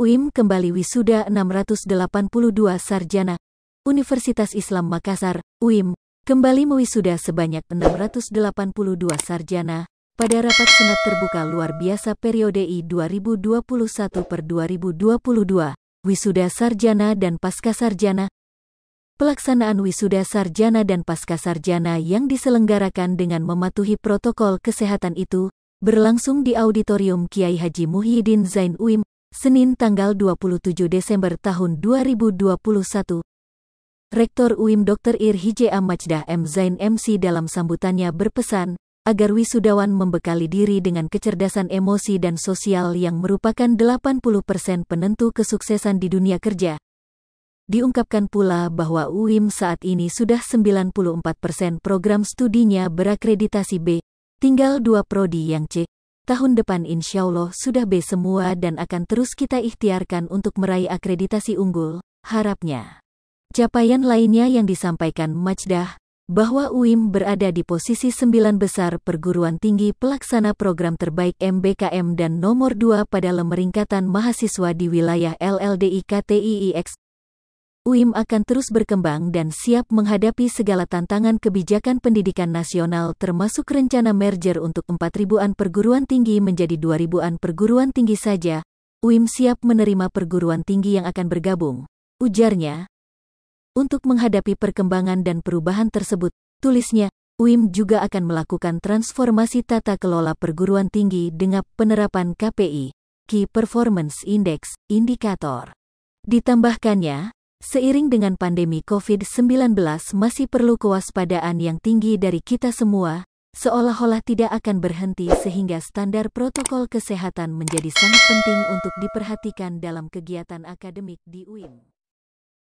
UIM kembali wisuda 682 sarjana. Universitas Islam Makassar, UIM, kembali mewisuda sebanyak 682 sarjana pada rapat senat terbuka luar biasa periode I 2021 per 2022, wisuda sarjana dan pasca sarjana. Pelaksanaan wisuda sarjana dan pasca sarjana yang diselenggarakan dengan mematuhi protokol kesehatan itu berlangsung di Auditorium Kiai Haji Muhyiddin Zain Uim, Senin tanggal 27 Desember tahun 2021. Rektor UIM Dr. Irhije Amajdah M. Zain MC dalam sambutannya berpesan, agar wisudawan membekali diri dengan kecerdasan emosi dan sosial yang merupakan 80% persen penentu kesuksesan di dunia kerja. Diungkapkan pula bahwa UIM saat ini sudah 94% persen program studinya berakreditasi B, tinggal dua prodi yang C, tahun depan insya Allah sudah B semua dan akan terus kita ikhtiarkan untuk meraih akreditasi unggul, harapnya. Capaian lainnya yang disampaikan Majdah, bahwa UIM berada di posisi sembilan besar perguruan tinggi pelaksana program terbaik MBKM dan nomor dua pada lemeringkatan mahasiswa di wilayah LLDI KTIIX UIM akan terus berkembang dan siap menghadapi segala tantangan kebijakan pendidikan nasional termasuk rencana merger untuk 4.000-an perguruan tinggi menjadi 2.000-an perguruan tinggi saja. UIM siap menerima perguruan tinggi yang akan bergabung. Ujarnya, untuk menghadapi perkembangan dan perubahan tersebut, tulisnya, UIM juga akan melakukan transformasi tata kelola perguruan tinggi dengan penerapan KPI, Key Performance Index, indikator. Ditambahkannya, Seiring dengan pandemi COVID-19 masih perlu kewaspadaan yang tinggi dari kita semua, seolah-olah tidak akan berhenti sehingga standar protokol kesehatan menjadi sangat penting untuk diperhatikan dalam kegiatan akademik di UIN.